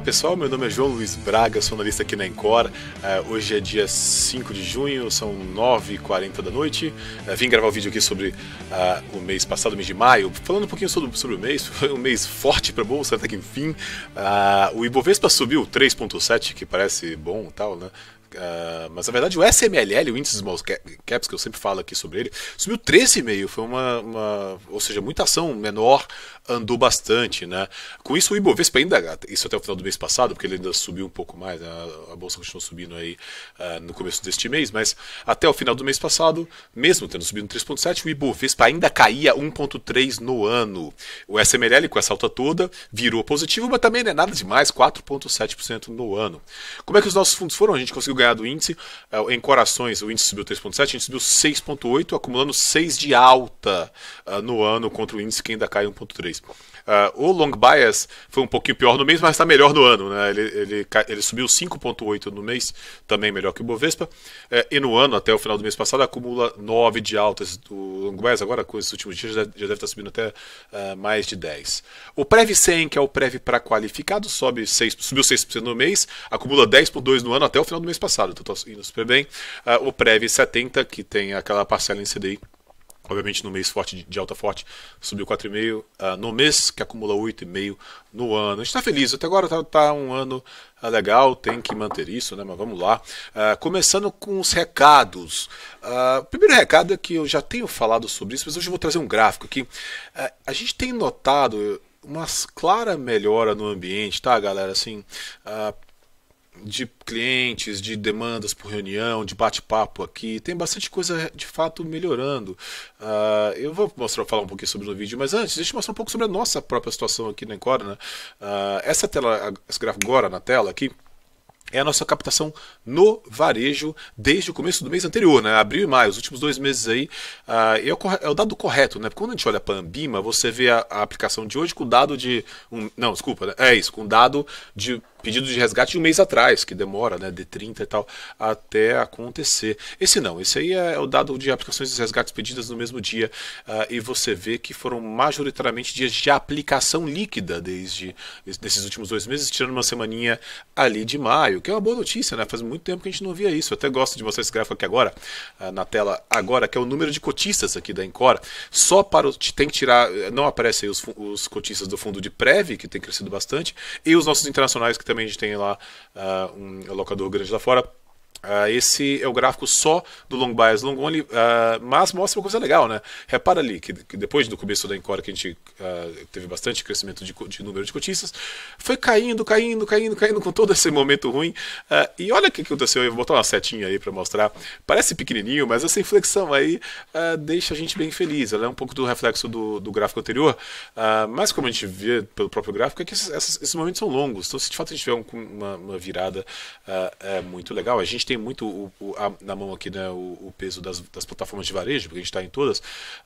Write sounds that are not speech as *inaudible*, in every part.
Olá pessoal, meu nome é João Luiz Braga, sou analista aqui na Encore. Uh, hoje é dia 5 de junho, são 9h40 da noite. Uh, vim gravar um vídeo aqui sobre uh, o mês passado, mês de maio. Falando um pouquinho sobre, sobre o mês, *laughs* foi um mês forte para a bolsa, até né? que enfim. o Ibovespa subiu 3,7, que parece bom e tal, né? Ah, mas na verdade o SMLL, o índice Small Caps, que eu sempre falo aqui sobre ele, subiu 13,5. Foi uma, uma, Ou seja, muita ação menor andou bastante. Né? Com isso, o Ibovespa ainda. Ah, isso até o final do mês passado, porque ele ainda subiu um pouco mais. Né? A bolsa continuou subindo aí uh, no começo deste mês, mas até o final do mês passado, mesmo tendo subido 3,7, o Ibovespa ainda caía 1,3 no ano. O SMLL, com essa alta toda, virou positivo, mas também não é nada demais 4,7% no ano. Como é que os nossos fundos foram? A gente conseguiu ganhar do índice. É, em corações, o índice subiu 3,7, o índice subiu 6,8, acumulando 6 de alta é, no ano contra o índice que ainda cai 1,3. Uh, é, o long bias foi um pouquinho pior no mês, mas está melhor no ano. Né? Ele, ele, ele subiu 5,8 no mês, também melhor que o Bovespa. Uh, e no ano, até o final do mês passado, acumula 9 de altas. O long bias agora, com esses últimos dias, já, já deve estar tá subindo até uh, mais de 10. O Prev 100, que é o Prev para qualificado, sobe 6, subiu 6% no mês, acumula 10,2 no ano até o final do mês passado passado, então estou indo super bem. Uh, o Prev 70, que tem aquela parcela em CDI, obviamente no mês forte de alta forte, subiu 4,5%, uh, ah, no mês que acumula 8,5% no ano. A gente está feliz, até agora está tá um ano uh, legal, tem que manter isso, né? mas vamos lá. Uh, começando com os recados. Uh, primeiro recado é que eu já tenho falado sobre isso, mas hoje eu vou trazer um gráfico aqui. Uh, a gente tem notado uma clara melhora no ambiente, tá, galera? Assim, uh, de clientes, de demandas por reunião, de bate-papo aqui. Tem bastante coisa de fato melhorando. Uh, eu vou mostrar, falar um pouquinho sobre no vídeo, mas antes, deixa eu mostrar um pouco sobre a nossa própria situação aqui na Encora. Né? Uh, essa tela, esse gráfico agora na tela aqui, é a nossa captação no varejo desde o começo do mês anterior, né? Abril e maio, os últimos dois meses aí, uh, é, o é, o, dado correto, né? Porque quando a gente olha para a Ambima, você vê a, a, aplicação de hoje com dado de. Um, não, desculpa, né? é isso, com dado de pedido de resgate de um mês atrás, que demora, né, de 30 e tal, até acontecer. Esse não, esse aí é o dado de aplicações de resgates pedidas no mesmo dia, uh, e você vê que foram majoritariamente dias de aplicação líquida desde nesses últimos dois meses, tirando uma semaninha ali de maio, que é uma boa notícia, né? Faz muito tempo que a gente não via isso. Eu até gosto de mostrar esse gráfico aqui agora, uh, na tela agora, que é o número de cotistas aqui da Encore, só para o... tem que tirar, não aparecem os, os cotistas do fundo de Prev, que tem crescido bastante, e os nossos internacionais que também a gente tem lá uh, um locador grande lá fora Uh, esse é o gráfico só do long bias, long only, uh, mas mostra uma coisa legal, né? Repara ali que, que depois do começo da Encore, que a gente uh, teve bastante crescimento de, de, número de cotistas, foi caindo, caindo, caindo, caindo com todo esse momento ruim. e olha o que aconteceu, eu vou botar uma setinha aí para mostrar. Parece pequenininho, mas essa inflexão aí deixa a gente bem feliz. Ela é um pouco do reflexo do, do gráfico anterior, mas como a gente vê pelo próprio gráfico, é que esses, esses momentos são longos. Então, se de fato a gente tiver um, uma, uma, virada, é muito legal. A gente tem muito o, o, a, na mão aqui né, o, o peso das, das, plataformas de varejo, porque a gente está em todas.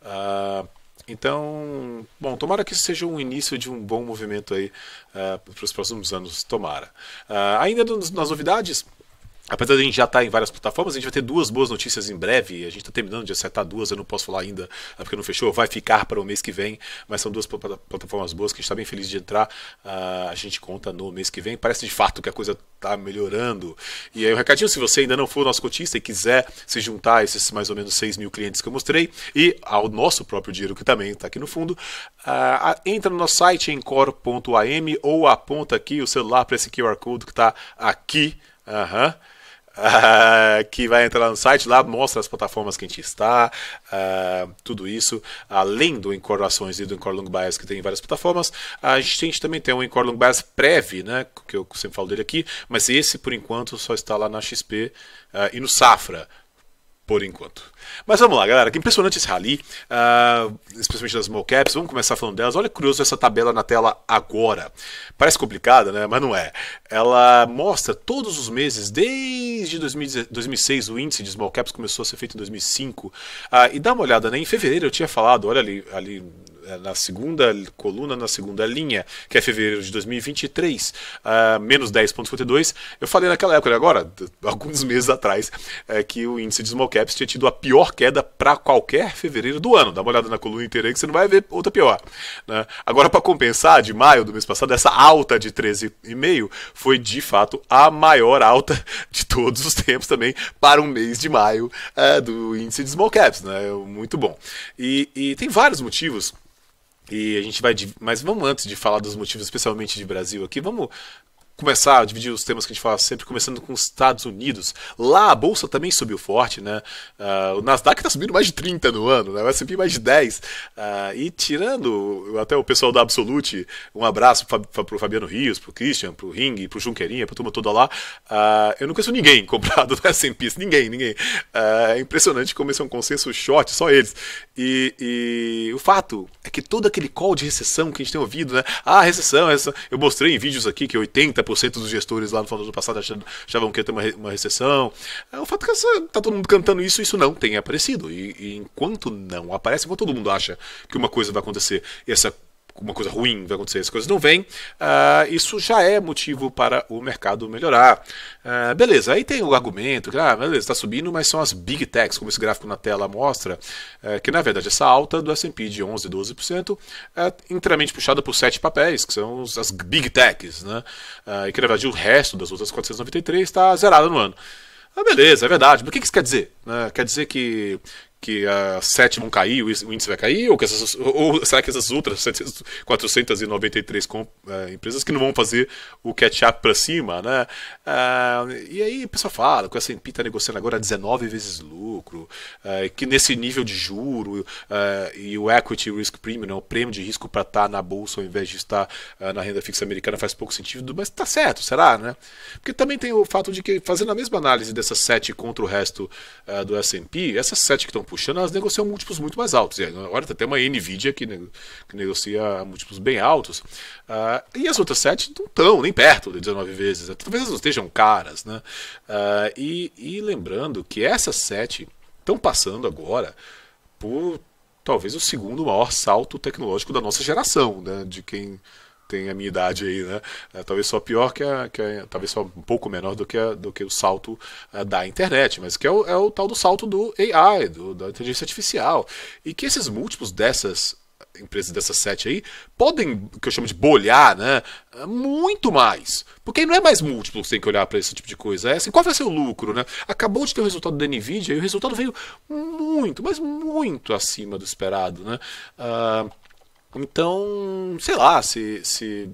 Uh, então, bom, tomara que isso seja um início de um bom movimento aí uh, para os próximos anos, tomara. Uh, ainda nas novidades, Apesar de a gente já estar tá em várias plataformas, a gente vai ter duas boas notícias em breve. A gente está terminando de acertar duas, eu não posso falar ainda é porque não fechou, vai ficar para o mês que vem. Mas são duas plataformas boas que a gente está bem feliz de entrar. Uh, a gente conta no mês que vem. Parece de fato que a coisa está melhorando. E aí, o um recadinho: se você ainda não for nosso cotista e quiser se juntar a esses mais ou menos 6 mil clientes que eu mostrei e ao nosso próprio dinheiro que também está aqui no fundo, uh, entra no nosso site em ou aponta aqui o celular para esse QR Code que está aqui. Aham. Ah, que vai entrar no site, lá mostra as plataformas que a gente está, uh, tudo isso, além do Encore Ações e do Encore Long Bias, que tem várias plataformas, a gente, a gente também tem um Encore Long Bias Prev, né, que eu sempre falo dele aqui, mas esse, por enquanto, só está lá na XP uh, ah, e no Safra, por enquanto. Mas vamos lá, galera. Que impressionante esse rally, uh, especialmente das small caps. Vamos começar falando delas. Olha que curioso essa tabela na tela agora. Parece complicada, né? Mas não é. Ela mostra todos os meses, desde 2006, o índice de small caps começou a ser feito em 2005. Uh, ah, e dá uma olhada, né? Em fevereiro eu tinha falado, olha ali, ali eh, na segunda coluna, na segunda linha, que é fevereiro de 2023, uh, ah, menos 10,52. Eu falei naquela época, né, agora, *laughs* alguns meses atrás, é, que o índice de small caps tinha tido a pior queda para qualquer fevereiro do ano. Dá uma olhada na coluna inteira aí que você não vai ver outra pior. Né? Agora, para compensar, de maio do mês passado, essa alta de 13,5 foi de fato a maior alta de todos os tempos também para um mês de maio eh, do índice de small caps. Né? Muito bom. e, e tem vários motivos e a gente vai. Mas vamos antes de falar dos motivos, especialmente de Brasil aqui, vamos começar a dividir os temas que a gente fala sempre, começando com os Estados Unidos. Lá a bolsa também subiu forte, né? Uh, o Nasdaq está subindo mais de 30 no ano, né? vai subir mais de 10. Uh, ah, e tirando até o pessoal da Absolute, um abraço para o Fabiano Rios, para o Christian, para o Ring, para o Junqueirinha, para a turma toda lá. Uh, eu não conheço ninguém *laughs* comprado no S&P, ninguém, ninguém. é impressionante como esse é um consenso short, só eles. E, e, o fato é que todo aquele call de recessão que a gente tem ouvido, né? Ah, recessão, recessão. Eu mostrei em vídeos aqui que 80 80% dos gestores lá no final do ano passado achavam que ia ter uma, uma recessão. É, o fato é que está todo mundo cantando isso, isso não tem aparecido. E, e enquanto não aparece, enquanto todo mundo acha que uma coisa vai acontecer e essa uma coisa ruim vai acontecer, as coisas não vêm, uh, isso já é motivo para o mercado melhorar. Uh, beleza, aí tem o argumento que, ah, beleza, está subindo, mas são as big techs, como esse gráfico na tela mostra, uh, que na verdade essa alta do S&P de 11%, 12% é inteiramente puxada por sete papéis, que são as big techs, né? e que na verdade o resto das outras 493 está zerado no ano. Ah, beleza, é verdade. Mas o que isso quer dizer? Quer dizer que, que a vão cair, o índice vai cair? Ou, que essas, ou será que essas outras 493 com, é, empresas que não vão fazer o catch-up para cima? Né? É, e aí o pessoal fala que o S&P está negociando agora 19 vezes lucro, é, que nesse nível de juro é, e o equity risk premium, né, o prêmio de risco para estar tá na bolsa ao invés de estar na renda fixa americana faz pouco sentido, mas está certo, será? Né? Porque também tem o fato de que fazendo a mesma análise dessas sete contra o resto do S&P, essas sete que estão puxando, elas negociam múltiplos muito mais altos. E agora tem uma Nvidia que, que negocia múltiplos bem altos. Uh, e as outras sete não estão nem perto de 19 vezes. Né? Talvez elas não estejam caras. Né? Uh, e, e lembrando que essas sete estão passando agora por talvez o segundo maior salto tecnológico da nossa geração, né? de quem tem a minha idade aí, né? É, talvez só pior que a, que a, talvez só um pouco menor do que a, do que o salto é, da internet, mas que é o, é o tal do salto do AI, do, da inteligência artificial, e que esses múltiplos dessas empresas dessas sete aí podem, que eu chamo de bolhar, né? É, muito mais. Porque aí não é mais múltiplo que você tem que olhar para esse tipo de coisa. É assim, qual vai ser o lucro, né? Acabou de ter o resultado da Nvidia e o resultado veio muito, mas muito acima do esperado, né? Uh, então, sei lá, se, se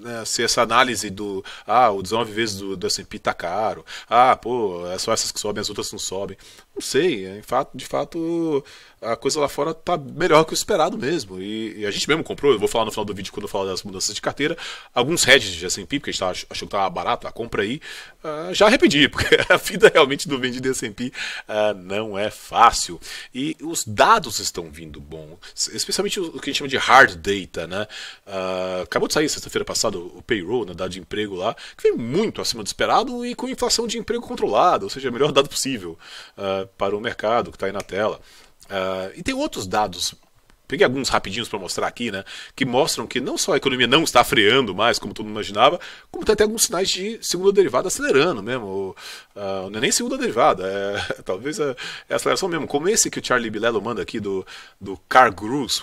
né, se essa análise do ah, o 19 vezes do, do S&P tá caro, ah, pô, é só essas que sobem, as outras não sobem não sei. É, de fato, a coisa lá fora tá melhor que o esperado mesmo. E, a gente mesmo comprou, eu vou falar no final do vídeo quando eu falar das mudanças de carteira, alguns hedges de S&P, porque a gente tava, tá achou que estava barato a compra aí. Uh, já arrependi, *laughs* porque a vida realmente do vende de S&P uh, ah, não é fácil. E os dados estão vindo bom, especialmente o que a gente chama de hard data, né? Uh, acabou de sair sexta-feira passada o payroll, né, dado de emprego lá, que vem muito acima do esperado e com inflação de emprego controlada, ou seja, o é melhor dado possível. Uh, para o mercado, que está aí na tela. Uh, e tem outros dados peguei alguns rapidinhos para mostrar aqui, né, que mostram que não só a economia não está freando mais, como todo mundo imaginava, como tem até alguns sinais de segunda derivada acelerando mesmo. Uh, não é nem segunda derivada, é, *laughs* talvez é, é, aceleração mesmo. Como esse que o Charlie Bilello manda aqui do, do Car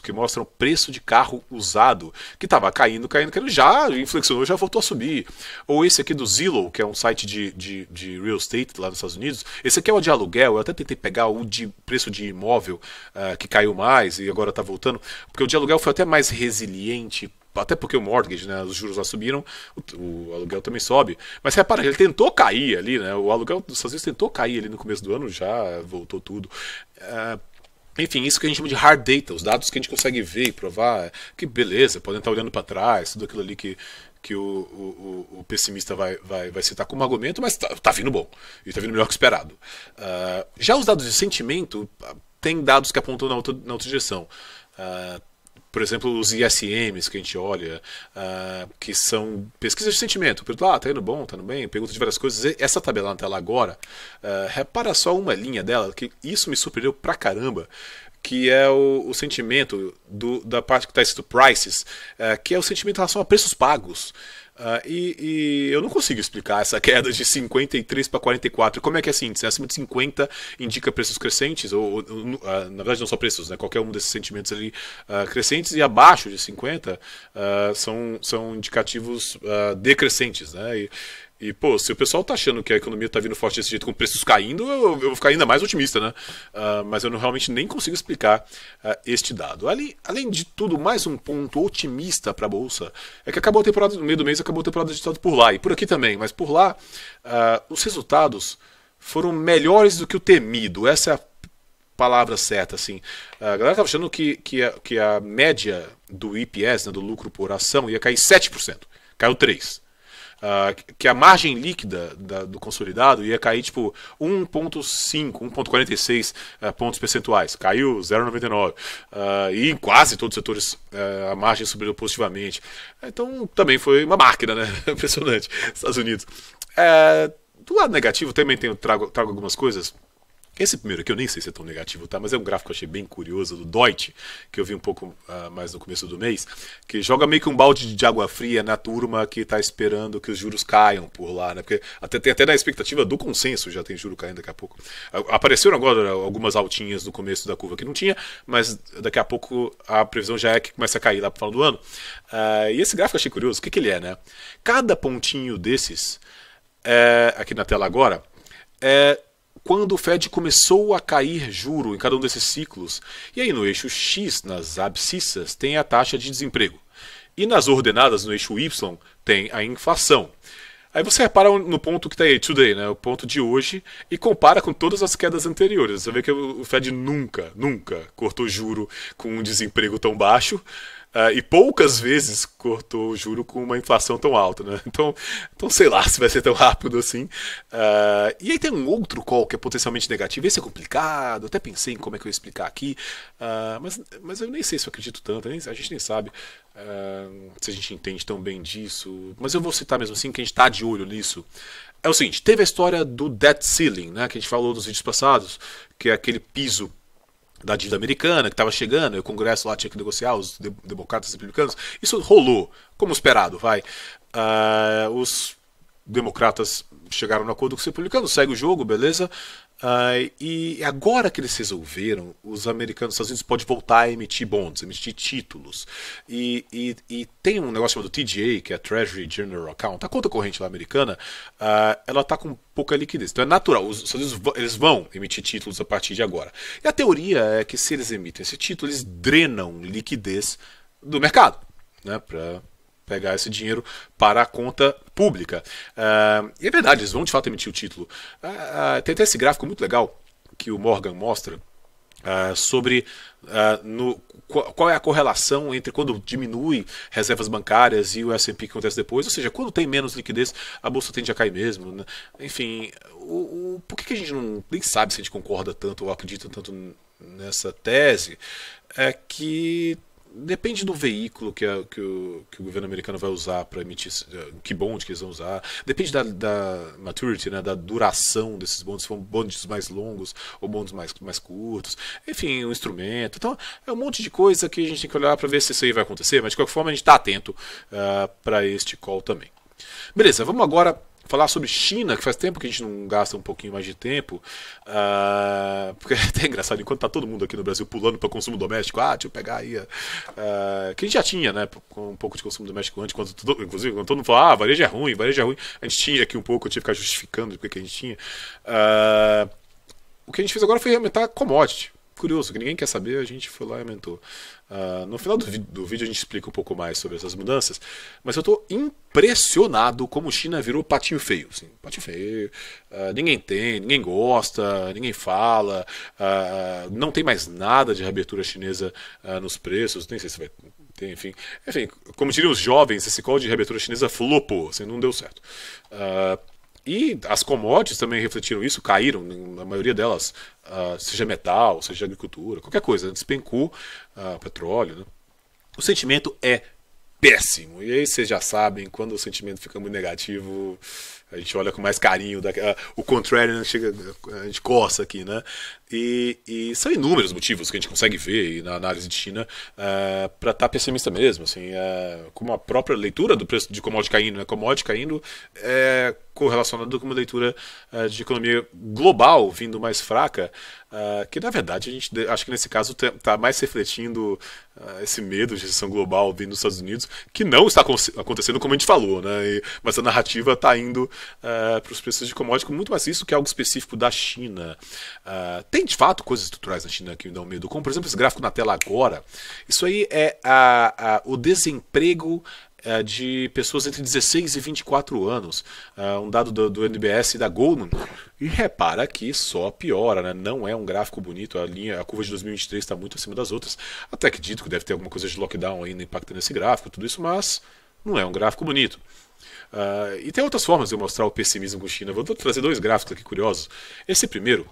que mostra o preço de carro usado, que estava caindo, caindo, ele já inflexionou, já voltou a subir. Ou esse aqui do Zillow, que é um site de, de, de real estate lá nos Estados Unidos. Esse aqui é o de aluguel, eu até tentei pegar o de preço de imóvel uh, que caiu mais e agora está voltando, porque o de aluguel foi até mais resiliente até porque o mortgage, né, os juros lá subiram, o, o, aluguel também sobe. Mas repara ele tentou cair ali, né? O aluguel dos Estados Unidos tentou cair ali no começo do ano, já voltou tudo. Uh, enfim, isso que a gente chama de hard data, os dados que a gente consegue ver e provar, que beleza, podem estar olhando para trás, tudo aquilo ali que, que o, o, o, pessimista vai, vai, vai citar como argumento, mas está tá vindo bom, e está vindo melhor que esperado. Uh, já os dados de sentimento, ah, tem dados que apontam na outra, na outra direção. Uh, por exemplo, os ISMs que a gente olha, uh, que são pesquisas de sentimento. Ah, tá indo bom, tá indo bem, pergunta de várias coisas. Essa tabela na tela agora, uh, repara só uma linha dela, que isso me surpreendeu pra caramba que é o, o sentimento do, da parte que está escrito prices, ah, que é o sentimento em relação a preços pagos. Uh, e, e, eu não consigo explicar essa queda de 53 para 44. Como é que é assim? Acima de 50 indica preços crescentes, ou, ou uh, na verdade não só preços, né? qualquer um desses sentimentos ali uh, crescentes, e abaixo de 50 são, são indicativos decrescentes. Né? E, e, pô, se o pessoal tá achando que a economia tá vindo forte desse jeito, com preços caindo, eu, eu vou ficar ainda mais otimista, né? Uh, mas eu não, realmente nem consigo explicar uh, este dado. Ali, além de tudo, mais um ponto otimista para a Bolsa é que acabou a temporada, no meio do mês, acabou a temporada de estado por lá e por aqui também, mas por lá, uh, os resultados foram melhores do que o temido. Essa é a palavra certa, assim. A galera tava achando que, que, a, que a média do IPS, né, do lucro por ação, ia cair 7%. Caiu 3%. Ah, que a margem líquida da, do consolidado ia cair tipo 1,5, 1,46 uh, pontos percentuais. Caiu 0,99. Uh, ah, e em quase todos os setores ah, a margem subiu positivamente. Então também foi uma máquina, né? *laughs* Impressionante. Estados Unidos. É, do lado negativo também tenho, trago, trago algumas coisas. Esse primeiro aqui eu nem sei se é tão negativo, tá? Mas é um gráfico que eu achei bem curioso do Deutsche, que eu vi um pouco uh, mais no começo do mês, que joga meio que um balde de água fria na turma que está esperando que os juros caiam por lá, né? Porque até, tem até na expectativa do consenso já tem juro caindo daqui a pouco. Ah, apareceram agora algumas altinhas no começo da curva que não tinha, mas daqui a pouco a previsão já é que começa a cair lá pro final do ano. Uh, e esse gráfico eu achei curioso, o que, que ele é, né? Cada pontinho desses, é, aqui na tela agora, é quando o Fed começou a cair juro em cada um desses ciclos. E aí no eixo X, nas abscissas, tem a taxa de desemprego. E nas ordenadas, no eixo Y, tem a inflação. Aí você repara no ponto que está aí, today, né, o ponto de hoje, e compara com todas as quedas anteriores. Você vê que o Fed nunca, nunca cortou juro com um desemprego tão baixo. Uh, e poucas vezes cortou o juro com uma inflação tão alta, né? Então, então sei lá se vai ser tão rápido assim. Uh, e aí tem um outro call que é potencialmente negativo. Esse é complicado, até pensei em como é que eu ia explicar aqui, uh, mas, mas eu nem sei se eu acredito tanto, nem, a gente nem sabe se a gente entende tão bem disso. Mas eu vou citar mesmo assim que a gente está de olho nisso. É o seguinte, teve a história do debt ceiling, né, que a gente falou nos vídeos passados, que é aquele piso da dívida americana que estava chegando, e o Congresso lá tinha que negociar os democratas e republicanos. Isso rolou, como esperado, vai. Uh, os democratas chegaram no acordo com os republicanos, segue o jogo, beleza? Uh, e agora que eles resolveram, os americanos, os Estados Unidos podem voltar a emitir bonds, emitir títulos. E, e, e, tem um negócio chamado TGA, que é a Treasury General Account, a conta corrente lá americana, uh, ela está com pouca liquidez. Então é natural, os Estados Unidos eles vão emitir títulos a partir de agora. E a teoria é que se eles emitem esse título, eles drenam liquidez do mercado, né, pegar esse dinheiro para a conta pública. Uh, e é verdade, eles vão de fato emitir o título. Uh, uh, tem até esse gráfico muito legal que o Morgan mostra sobre no, qual é a correlação entre quando diminui reservas bancárias e o S&P que acontece depois, ou seja, quando tem menos liquidez, a bolsa tende a cair mesmo. Né? Enfim, o, o, por que, que a gente não nem sabe se a gente concorda tanto ou acredita tanto nessa tese? É que depende do veículo que, a, que, o, que o governo americano vai usar para emitir, eh, que bonde que eles vão usar, depende da, da maturity, né, da duração desses bondes, se bondes mais longos ou bondes mais, mais curtos, enfim, o um instrumento. Então, é um monte de coisa que a gente tem que olhar para ver se isso aí vai acontecer, mas de qualquer forma a gente está atento uh, ah, para este call também. Beleza, vamos agora falar sobre China, que faz tempo que a gente não gasta um pouquinho mais de tempo, uh, porque é até engraçado, enquanto tá todo mundo aqui no Brasil pulando para consumo doméstico, ah, deixa eu pegar aí, uh, que a gente já tinha, né, com um pouco de consumo doméstico antes, quando, inclusive quando todo mundo falava, ah, varejo é ruim, varejo é ruim, a gente tinha aqui um pouco, eu tive que ficar justificando porque que a gente tinha. Uh, o que a gente fez agora foi aumentar commodity curioso, que ninguém quer saber, a gente foi lá e aumentou. Uh, no final do, do, vídeo a gente explica um pouco mais sobre essas mudanças, mas eu estou impressionado como China virou patinho feio. Assim, patinho feio, uh, ninguém tem, ninguém gosta, ninguém fala, uh, não tem mais nada de reabertura chinesa nos preços, nem sei se vai ter, enfim. Enfim, como diriam os jovens, esse call de reabertura chinesa flopou, assim, não deu certo. Uh, e as commodities também refletiram isso, caíram, na maioria delas, uh, seja metal, seja agricultura, qualquer coisa, despencou uh, petróleo. Né? O sentimento é péssimo. E aí vocês já sabem, quando o sentimento fica muito negativo, a gente olha com mais carinho, ah, o contrário né, chega, a gente coça aqui, né? E, e, são inúmeros motivos que a gente consegue ver na análise de China uh, ah, para estar tá pessimista mesmo, assim, uh, como a própria leitura do preço de commodity caindo, né? commodity caindo é correlacionado com uma leitura uh, de economia global vindo mais fraca, que na verdade a gente acho que nesse caso está tá mais refletindo esse medo de recessão global vindo dos Estados Unidos, que não está acontecendo como a gente falou, né? E, mas a narrativa está indo uh, eh, para os preços de commodities muito mais isso que é algo específico da China. Uh, tem de fato coisas estruturais na China que me dão medo, como por exemplo esse gráfico na tela agora. Isso aí é a, a, o desemprego eh, de pessoas entre 16 e 24 anos. um dado do, do NBS e da Goldman. E repara que só piora, né? Não é um gráfico bonito. A linha, a curva de 2023 está muito acima das outras. Até que dito que deve ter alguma coisa de lockdown ainda né, impactando esse gráfico, tudo isso, mas não é um gráfico bonito. Uh, e tem outras formas de mostrar o pessimismo com a China. Vou trazer dois gráficos aqui curiosos. Esse primeiro,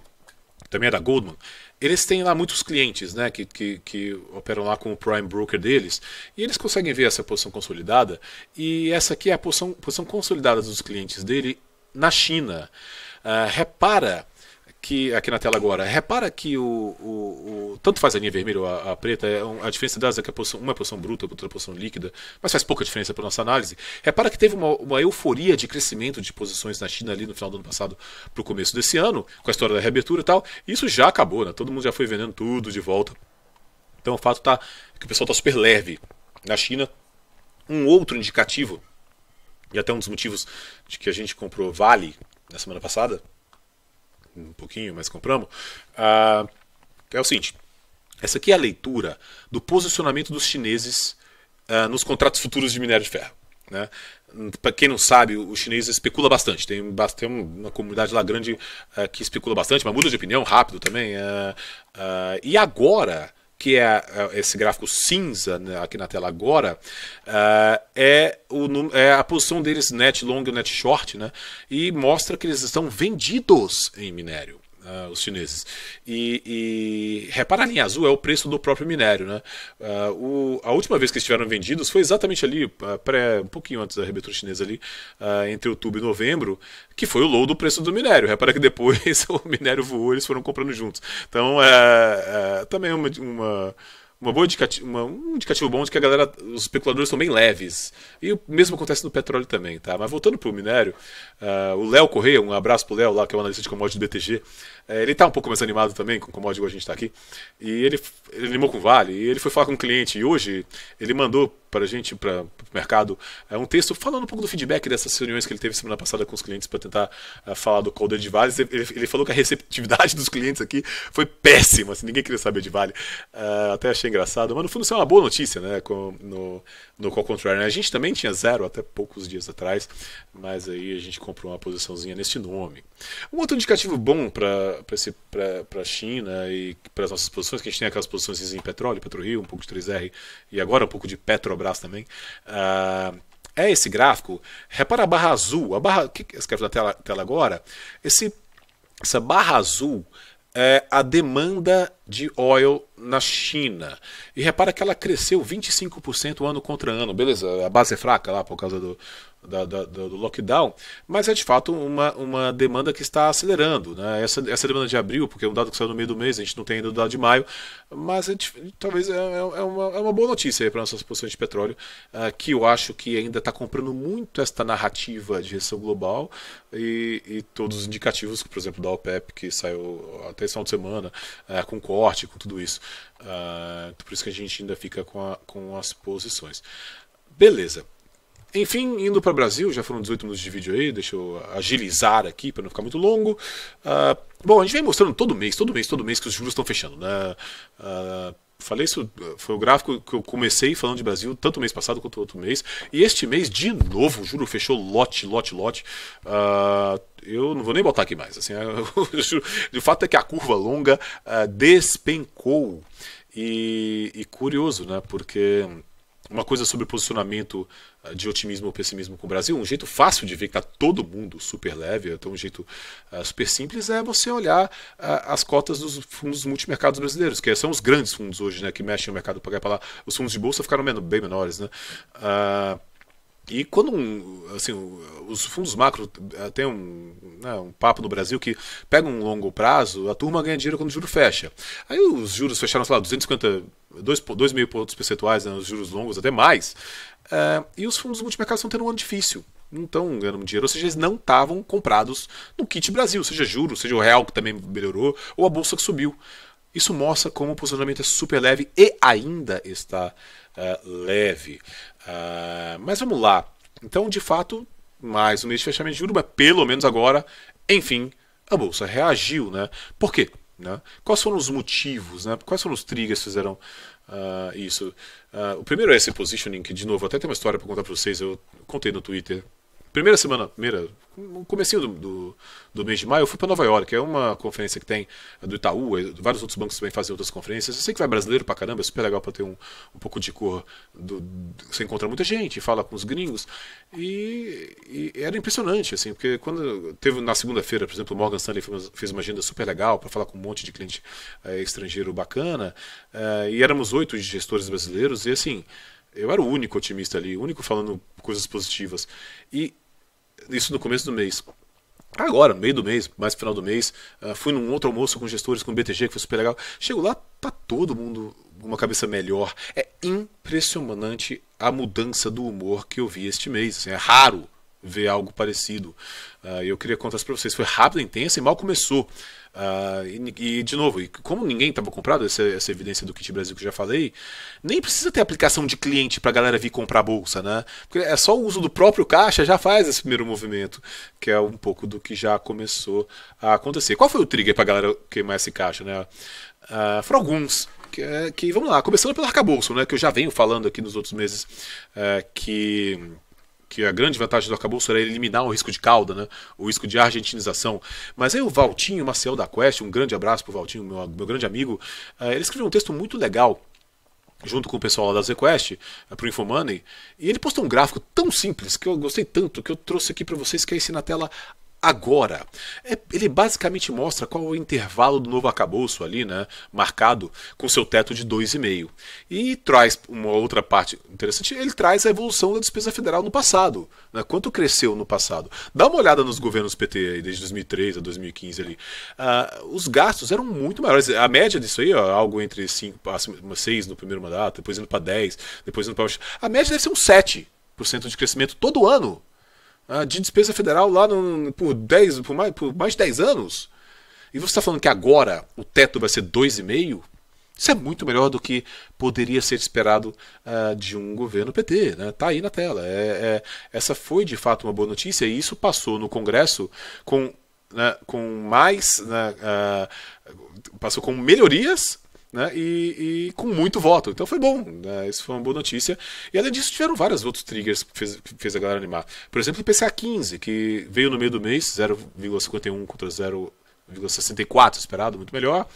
também é da Goldman, eles têm lá muitos clientes né, que, que, que, operam lá com o prime broker deles, e eles conseguem ver essa posição consolidada, e essa aqui é a posição, posição consolidada dos clientes dele na China. Uh, repara que aqui na tela agora. Repara que o, o, o tanto faz a linha vermelha ou a, a preta, é um, a diferença das é que uma é posição bruta, outra é posição líquida, mas faz pouca diferença para nossa análise. Repara que teve uma, uma, euforia de crescimento de posições na China ali no final do ano passado para o começo desse ano, com a história da reabertura e tal. E isso já acabou, né? Todo mundo já foi vendendo tudo de volta. Então o fato tá é que o pessoal está super leve na China. Um outro indicativo, e até um dos motivos de que a gente comprou Vale na semana passada, um pouquinho, mas compramos. Ah, é o seguinte: essa aqui é a leitura do posicionamento dos chineses ah, nos contratos futuros de minério de ferro. Né? Para quem não sabe, o chinês especula bastante. Tem, tem uma comunidade lá grande ah, que especula bastante, mas muda de opinião rápido também. e agora que é, é esse gráfico cinza né, aqui na tela agora, uh, é, o, é a posição deles net long e net short, né? E mostra que eles estão vendidos em minério uh, os chineses. E, e a linha azul é o preço do próprio minério. Né? Uh, o, a última vez que estiveram vendidos foi exatamente ali, ah, pré, um pouquinho antes da arbitragem chinesa, ali, uh, entre outubro e novembro, que foi o low do preço do minério. Repara que depois *laughs* o minério voou eles foram comprando juntos. Então, é, é também é uma, uma uma boa indicati uma, um indicativo bom de que a galera, os especuladores são bem leves. E o mesmo acontece no petróleo também, tá? Mas voltando pro minério, uh, o Léo Correia, um abraço pro Léo lá, que é o analista de commodities do BTG, uh, eh, ele tá um pouco mais animado também com commodities, igual a gente tá aqui, e ele, ele animou com o Vale, e ele foi falar com um cliente, e hoje ele mandou para a gente, para o mercado, é um texto falando um pouco do feedback dessas reuniões que ele teve semana passada com os clientes para tentar eh, falar do Cold de Vale. Ele, ele, falou que a receptividade *laughs* dos clientes aqui foi péssima, assim, ninguém queria saber de Vale. Uh, até achei engraçado, mas no fundo isso é uma boa notícia, né? Com, no, no qual contrário, né? a gente também tinha zero até poucos dias atrás, mas aí a gente comprou uma posiçãozinha neste nome. Um outro indicativo bom para a China e para as nossas posições, que a gente tem aquelas posições em petróleo, PetroRio, um pouco de 3R e agora um pouco de Petrobras abraço também. Uh, é esse gráfico. Repara a barra azul. A barra que escreve na tela, tela agora. Esse, essa barra azul é a demanda de óleo na China. E repara que ela cresceu 25% ano contra ano. Beleza, a base é fraca lá por causa do, da, da, do lockdown, mas é de fato uma, uma demanda que está acelerando. Né? Essa, essa demanda de abril, porque é um dado que saiu no meio do mês, a gente não tem ainda o dado de maio, mas gente, é talvez é, é, é, uma, é uma boa notícia para nossas posições de petróleo, uh, que eu acho que ainda está comprando muito esta narrativa de recessão global e, e, todos os indicativos, por exemplo, da OPEP, que saiu até esse final de semana, uh, com corte, com tudo isso. Uh, por isso que a gente ainda fica com, a, com as posições. Beleza. Enfim, indo para o Brasil, já foram 18 minutos de vídeo aí, deixa eu agilizar aqui para não ficar muito longo. Uh, bom, a gente vem mostrando todo mês, todo mês, todo mês que os juros estão fechando, né? Uh, falei isso, foi o gráfico que eu comecei falando de Brasil, tanto mês passado quanto outro mês. E este mês, de novo, o juro fechou lote, lote, lote. Uh, eu não vou nem botar aqui mais. Assim, é, *laughs* de fato é que a curva longa uh, despencou. E, e curioso, né? Porque uma coisa sobre posicionamento ah, de otimismo ou pessimismo com o Brasil, um jeito fácil de ver que está todo mundo super leve, então um jeito uh, super simples é você olhar uh, as cotas dos fundos multimercados brasileiros, que são os grandes fundos hoje, né, que mexem no mercado para lá. Os fundos de bolsa ficaram bem menores, né? Uh, e quando um, assim, os fundos macro eh, tem um, né, um papo no Brasil que pega um longo prazo, a turma ganha dinheiro quando o juro fecha. Aí os juros fecharam, sei lá, 250, 2, 2 mil pontos percentuais, né, os juros longos até mais. Eh, e os fundos multimercados estão tendo um ano difícil não estão ganhando dinheiro, ou seja, eles não estavam comprados no kit Brasil, seja juros, seja o real que também melhorou, ou a bolsa que subiu. Isso mostra como o posicionamento é super leve e ainda está uh, leve. Uh, mas vamos lá. Então, de fato, mais um mês de fechamento de juros, mas pelo menos agora, enfim, a bolsa reagiu. Né? Por quê? Né? Quais foram os motivos? Né? Quais foram os triggers que fizeram uh, isso? Ah, o primeiro é esse positioning, que, de novo, até tem uma história para contar para vocês. Eu contei no Twitter primeira semana, primeira, no comecinho do, do, do, mês de maio, eu fui para Nova York. É uma conferência que tem do Itaú, é, vários outros bancos também fazem outras conferências. Eu sei que vai brasileiro para caramba, é super legal para ter um, um pouco de cor. Do, do, você encontra muita gente, fala com os gringos. E, e era impressionante, assim, porque quando teve na segunda-feira, por exemplo, o Morgan Stanley fez uma agenda super legal para falar com um monte de cliente é, estrangeiro bacana. É, e éramos oito gestores brasileiros, e assim. Eu era o único otimista ali, o único falando coisas positivas. E isso no começo do mês. Agora, no meio do mês, mais final do mês, ah, fui num outro almoço com gestores, com o BTG, que foi super legal. Chego lá, tá todo mundo com uma cabeça melhor. É impressionante a mudança do humor que eu vi este mês. Assim, é raro ver algo parecido. Uh, eu queria contar isso para vocês. Foi rápido, intenso e mal começou. Uh, e, e, de novo, como ninguém estava comprado, essa, essa, evidência do Kit Brasil que eu já falei, nem precisa ter aplicação de cliente para a galera vir comprar a bolsa, né? Porque é só o uso do próprio caixa já faz esse primeiro movimento, que é um pouco do que já começou a acontecer. Qual foi o trigger para a galera queimar esse caixa, né? Uh, foram alguns. Que, eh, que, vamos lá, começando pelo arcabouço, né? Que eu já venho falando aqui nos outros meses, eh, que que a grande vantagem do arcabouço era eliminar o risco de cauda, né? o risco de argentinização. Mas aí o Valtinho, Marcel da Quest, um grande abraço para o Valtinho, meu, meu, grande amigo, uh, ele escreveu um texto muito legal junto com o pessoal lá da ZQuest, eh, o InfoMoney, e ele postou um gráfico tão simples que eu gostei tanto que eu trouxe aqui para vocês que é esse na tela agora. É, ele basicamente mostra qual é o intervalo do novo acabouço ali, né, marcado com seu teto de 2,5. E traz uma outra parte interessante, ele traz a evolução da despesa federal no passado, né, quanto cresceu no passado. Dá uma olhada nos governos PT desde 2003 a 2015 ali. Uh, os gastos eram muito maiores, a média disso aí, ó, algo entre 5 a 6 no primeiro mandato, depois indo para 10, depois indo para... A média deve ser um 7% de crescimento todo ano ah, de despesa federal lá no, por, 10, por, mais, por mais de 10 anos. E você está falando que agora o teto vai ser 2,5%? Isso é muito melhor do que poderia ser esperado uh, de um governo PT. Né? Tá aí na tela. É, é, essa foi de fato uma boa notícia e isso passou no Congresso com, né, com mais. Né, uh, passou com melhorias né, e, e, com muito voto. Então foi bom, né, isso foi uma boa notícia. E além disso, tiveram vários outros triggers que fez, que fez a galera animar. Por exemplo, o PCA 15, que veio no meio do mês, 0,51 contra 0,64 esperado, muito melhor.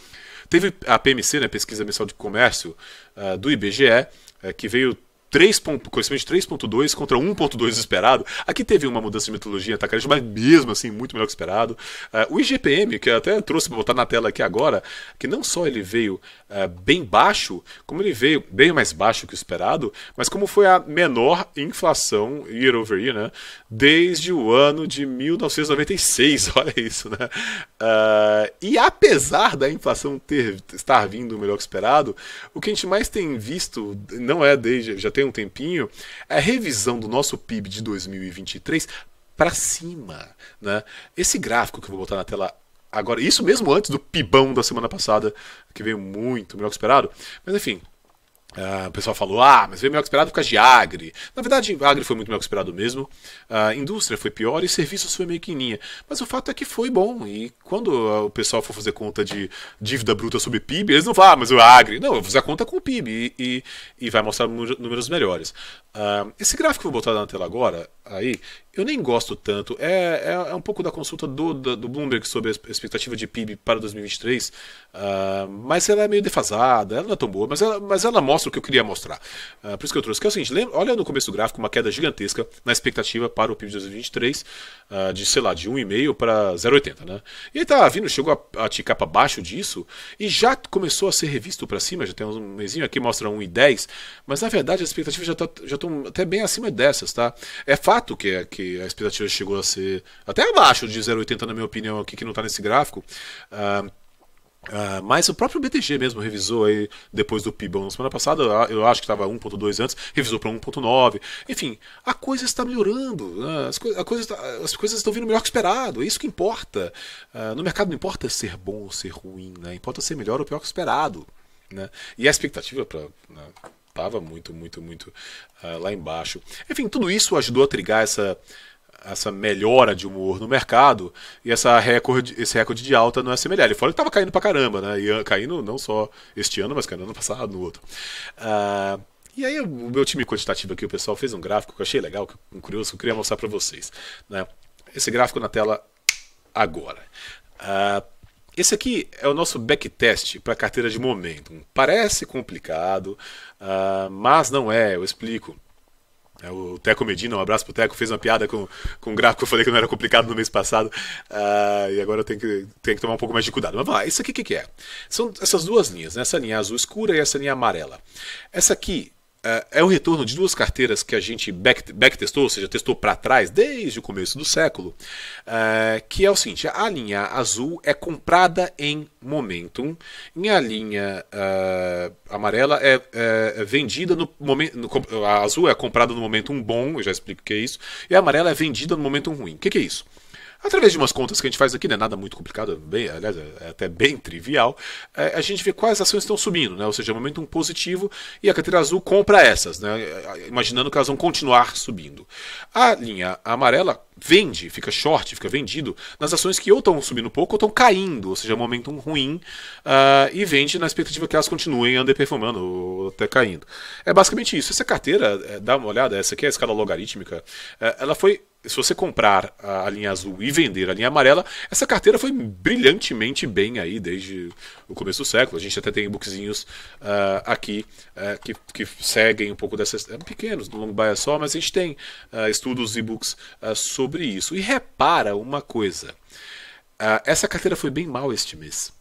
Teve a PMC, né, Pesquisa Mensal de Comércio, uh, do IBGE, uh, eh, que veio 3, coeficiente 3.2 contra 1.2 esperado. Aqui teve uma mudança de metodologia atacante, tá, mas mesmo assim, muito melhor que esperado. Uh, o IGPM, que eu até trouxe para botar na tela aqui agora, que não só ele veio uh, bem baixo, como ele veio bem mais baixo que o esperado, mas como foi a menor inflação year over year, né, desde o ano de 1996, *laughs* olha isso, né? Uh, e apesar da inflação ter, estar vindo melhor que esperado, o que a gente mais tem visto, não é desde, já tem um tempinho, a revisão do nosso PIB de 2023 para cima. Né? Esse gráfico que eu vou botar na tela agora, isso mesmo antes do pibão da semana passada, que veio muito melhor que esperado, mas enfim, Uh, o pessoal falou, ah, mas veio melhor que esperado por causa de Agri. Na verdade, Agri foi muito melhor que esperado mesmo. A uh, indústria foi pior e serviços foi meio quininha. Mas o fato é que foi bom. E quando ah, o pessoal for fazer conta de dívida bruta sobre PIB, eles não vão, ah, mas o Agri. Não, eu vou fazer a conta com o PIB e, e, e vai mostrar números melhores. Ah, esse gráfico que eu vou botar na tela agora aí, eu nem gosto tanto. É, é, é um pouco da consulta do, do, do, Bloomberg sobre a expectativa de PIB para 2023, uh, ah, mas ela é meio defasada, ela não é tão boa, mas ela, mas ela mostra o que eu queria mostrar. Uh, por isso que eu trouxe, que é o seguinte, lembra, olha no começo do gráfico uma queda gigantesca na expectativa para o PIB de 2023, uh, ah, de, sei lá, de 1,5 para 0,80, né? E aí tá vindo, chegou a, a ticar para baixo disso e já começou a ser revisto para cima, já tem um mesinho aqui, mostra 1,10, mas na verdade as expectativas já estão tá, já até bem acima dessas, tá? É fácil que, é, que a expectativa chegou a ser até abaixo de 0,80, na minha opinião, aqui que não está nesse gráfico. Uh, Uh, mas o próprio BTG mesmo revisou aí depois do PIB na semana passada, eu acho que estava 1.2 antes, revisou para 1.9. Enfim, a coisa está melhorando, né? as, co a coisa está, as coisas estão vindo melhor que esperado, é isso que importa. Uh, no mercado não importa ser bom ou ser ruim, né? importa ser melhor ou pior que esperado. Né? E a expectativa para. Né? estava muito, muito, muito uh, lá embaixo. Enfim, tudo isso ajudou a trigar essa essa melhora de humor no mercado e essa recorde, esse recorde de alta no SML. Fora que estava caindo pra caramba, né? E ah, caindo não só este ano, mas caindo ano passado, no outro. Uh, e aí o meu time quantitativo aqui, o pessoal fez um gráfico que eu achei legal, um curioso, que eu queria mostrar para vocês. Né? Esse gráfico na tela agora. Uh, esse aqui é o nosso backtest para a carteira de momento. Parece complicado, uh, mas não é, eu explico. É, o Teco Medina, um abraço pro Teco, fez uma piada com, com um gráfico que eu falei que não era complicado no mês passado. Uh, e agora eu tenho que, tenho que tomar um pouco mais de cuidado. Mas vamos lá, isso aqui o que, que é? São essas duas linhas, né? essa linha azul escura e essa linha amarela. Essa aqui é, é o retorno de duas carteiras que a gente back, backtestou, ou seja, testou para trás desde o começo do século, é, que é o seguinte: a linha azul é comprada em momentum e a linha é, amarela é, vendida no momento. A azul é comprada no momentum bom, eu já explico o que é isso, e a amarela é vendida no um ruim. O que, que é isso? Através de umas contas que a gente faz aqui, não é nada muito complicado, bem, aliás, é, é até bem trivial, é, a gente vê quais ações estão subindo, né? ou seja, é um momento positivo e a carteira azul compra essas, né? imaginando que elas vão continuar subindo. A linha amarela vende, fica short, fica vendido nas ações que ou estão subindo pouco ou estão caindo, ou seja, é um momento ruim uh, e vende na expectativa que elas continuem underperformando ou até caindo. É basicamente isso. Essa carteira, é, dá uma olhada, essa aqui é a escala logarítmica, é, ela foi se você comprar a linha azul e vender a linha amarela, essa carteira foi brilhantemente bem aí desde o começo do século. A gente até tem bookzinhos uh, aqui uh, que, que seguem um pouco dessas. Eh, pequenos, no longo baia só, mas a gente tem uh, estudos e books sobre isso. E repara uma coisa: essa carteira foi bem mal este mês.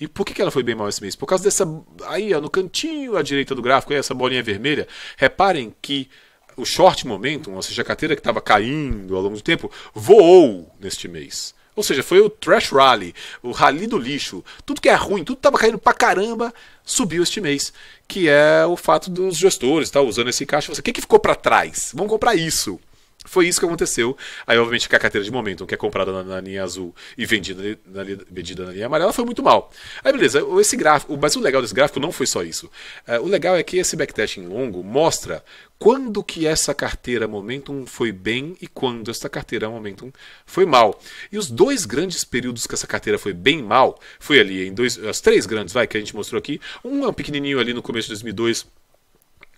E por que ela foi bem mal esse mês? Por causa dessa. Aí, ó, no cantinho à direita do gráfico, aí, essa bolinha vermelha. Reparem que o short momentum, ou seja, a carteira que estava caindo ao longo do tempo, voou neste mês. Ou seja, foi o trash rally, o rally do lixo. Tudo que é ruim, tudo estava caindo pra caramba, subiu este mês. Que é o fato dos gestores tá usando esse caixa. o que, que ficou para trás? Vamos comprar isso. Foi isso que aconteceu. Aí, obviamente, que a carteira de momentum que é comprada na, na, linha azul e vendida na, vendida na linha amarela, foi muito mal. Aí, beleza, esse gráfico, mas o legal desse gráfico não foi só isso. É, o legal é que esse backtesting longo mostra quando que essa carteira Momentum foi bem e quando essa carteira Momentum foi mal. E os dois grandes períodos que essa carteira foi bem mal, foi ali em dois, as três grandes, vai, que a gente mostrou aqui. Um é um pequenininho ali no começo de 2002, uh,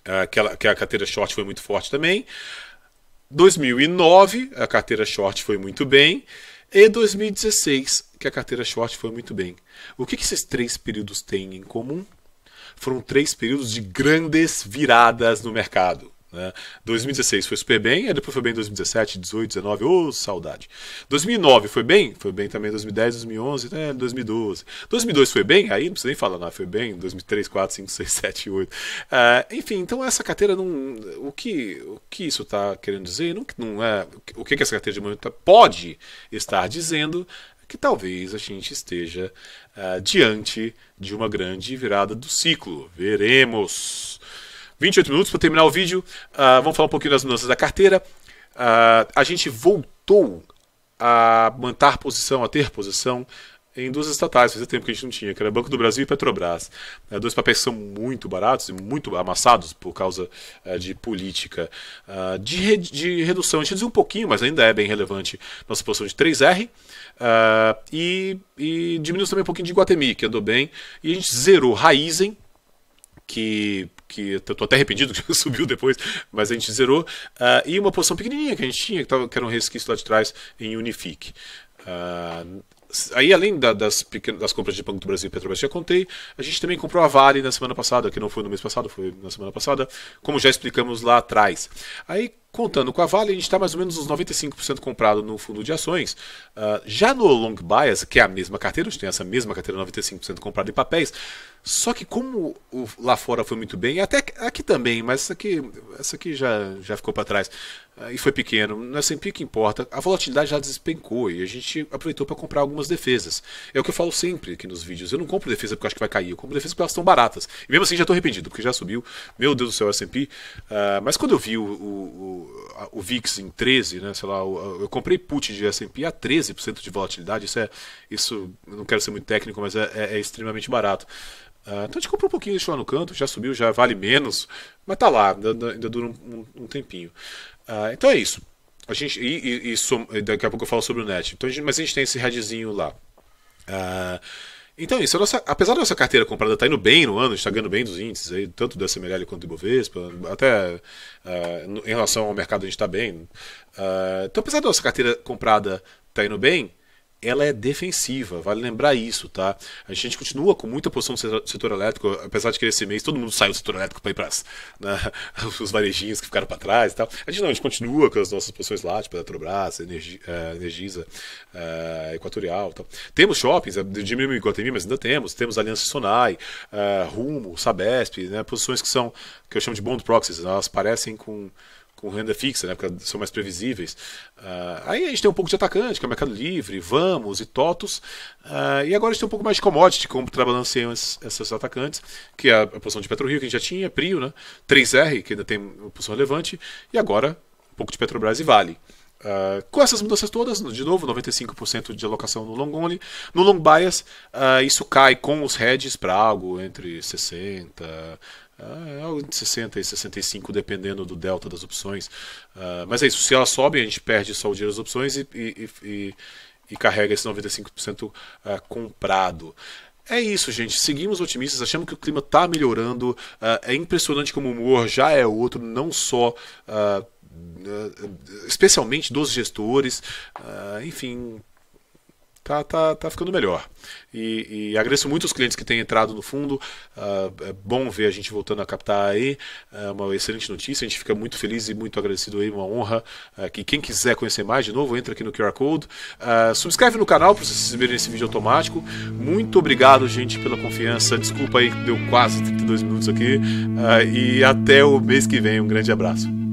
é, que, ela, que a carteira short foi muito forte também. 2009, a carteira short foi muito bem. E 2016, que a carteira short foi muito bem. O que, que esses três períodos têm em comum? Foram três períodos de grandes viradas no mercado. Né? 2016 foi super bem, aí depois foi bem 2017, 18, 19, ô oh, saudade. 2009 foi bem? Foi bem também 2010, 2011, até 2012. 2002 foi bem? Aí não precisa nem falar, não, foi bem 2003, 4, 5, 6, 7, 8. Uh, enfim, então essa carteira não. O que, o que isso está querendo dizer? Não, não é, o que, que essa carteira de momento pode estar dizendo é que talvez a gente esteja uh, diante de uma grande virada do ciclo. Veremos. 28 minutos para terminar o vídeo. Uh, vamos falar um pouquinho das mudanças da carteira. Uh, a gente voltou a manter posição, a ter posição em duas estatais, fazia tempo que a gente não tinha, que era Banco do Brasil e Petrobras. É, dois papéis que são muito baratos e muito amassados por causa é, de política uh, de, re de redução. A gente reduziu um pouquinho, mas ainda é bem relevante nossa posição de 3R. Uh, e, e diminuiu também um pouquinho de Guatemi, que andou bem. E a gente zerou Raizen, que que eu tô até arrependido *laughs* que subiu depois, mas a gente zerou. Uh, e uma poção pequenininha que a gente tinha, que, tava, que era um resquício lá de trás em Unifique. Uh, aí, além da, das, pequenas, das compras de Banco do Brasil e Petrobras, já contei, a gente também comprou a Vale na semana passada, que não foi no mês passado, foi na semana passada, como já explicamos lá atrás. Aí Contando com a Vale, a gente está mais ou menos uns 95% comprado no fundo de ações. Uh, já no Long Bias, que é a mesma carteira, a gente tem essa mesma carteira 95% comprado em papéis, só que como o, lá fora foi muito bem, até aqui também, mas essa aqui, essa aqui já, já ficou para trás uh, e foi pequeno, não é sempre que importa, a volatilidade já despencou e a gente aproveitou para comprar algumas defesas. É o que eu falo sempre aqui nos vídeos, eu não compro defesa porque acho que vai cair, eu compro defesa porque elas estão baratas. E mesmo assim já estou arrependido, porque já subiu, meu Deus do céu, S&P, uh, ah, mas quando eu vi o, o o, VIX em 13, né? Sei lá, eu, comprei put de S&P a 13% de volatilidade. Isso é, isso não quero ser muito técnico, mas é, é, é extremamente barato. Uh, então a gente comprou um pouquinho, deixou lá no canto, já subiu, já vale menos, mas tá lá, ainda, ainda dura um, um, um tempinho. Uh, então é isso. A gente, e, e, e, daqui a pouco eu falo sobre o net. Então, a gente, mas a gente tem esse headzinho lá. Uh, então, isso, nossa, apesar da nossa carteira comprada estar tá indo bem no ano, está ganhando bem dos índices, aí, tanto da SML quanto do Ibovespa, até uh, em relação ao mercado a gente está bem. Uh, então, apesar da nossa carteira comprada estar tá indo bem, ela é defensiva, vale lembrar isso, tá? A gente continua com muita posição no setor, setor elétrico, apesar de que esse mês todo mundo sai do setor elétrico para ir para né, *laughs* os varejinhos que ficaram para trás e tal. A gente não, a gente continua com as nossas posições lá, tipo Petrobras, Energi, uh, Energisa, uh, Equatorial tal. Temos shoppings, é, de em Guatemi, mas ainda temos. Temos Aliança Sonai, uh, Rumo, Sabesp, né, posições que são, que eu chamo de bond proxies, elas parecem com com renda fixa, né, porque são mais previsíveis. Uh, aí a gente tem um pouco de atacante, que é o Mercado Livre, Vamos e Totos. Uh, ah, e agora a gente tem um pouco mais de commodity, como trabalhanceiam esses atacantes, que é a posição de PetroRio, que a gente já tinha, Prio, né, 3R, que ainda tem uma posição relevante, e agora um pouco de Petrobras e Vale. Uh, com essas mudanças todas, de novo, 95% de alocação no long only. No long bias, isso cai com os hedges para algo entre 60%, é, é algo de 60 e 65, dependendo do delta das opções. Uh, mas é isso, se elas sobem, a gente perde só o dinheiro das opções e, e, e, e carrega esse 95% uh, ah, comprado. É isso, gente. Seguimos otimistas, achamos que o clima está melhorando. Uh, é impressionante como o humor já é outro, não só. Uh, especialmente dos gestores, enfim, tá, tá, tá ficando melhor. E, e agradeço muito os clientes que têm entrado no fundo. Ah, é bom ver a gente voltando a captar aí. É uma excelente notícia. A gente fica muito feliz e muito agradecido aí. Uma honra. Ah, que quem quiser conhecer mais, de novo, entra aqui no QR Code. Ah, subscreve no canal para vocês verem esse vídeo automático. Muito obrigado, gente, pela confiança. Desculpa aí, deu quase 32 minutos aqui. e até o mês que vem. Um grande abraço.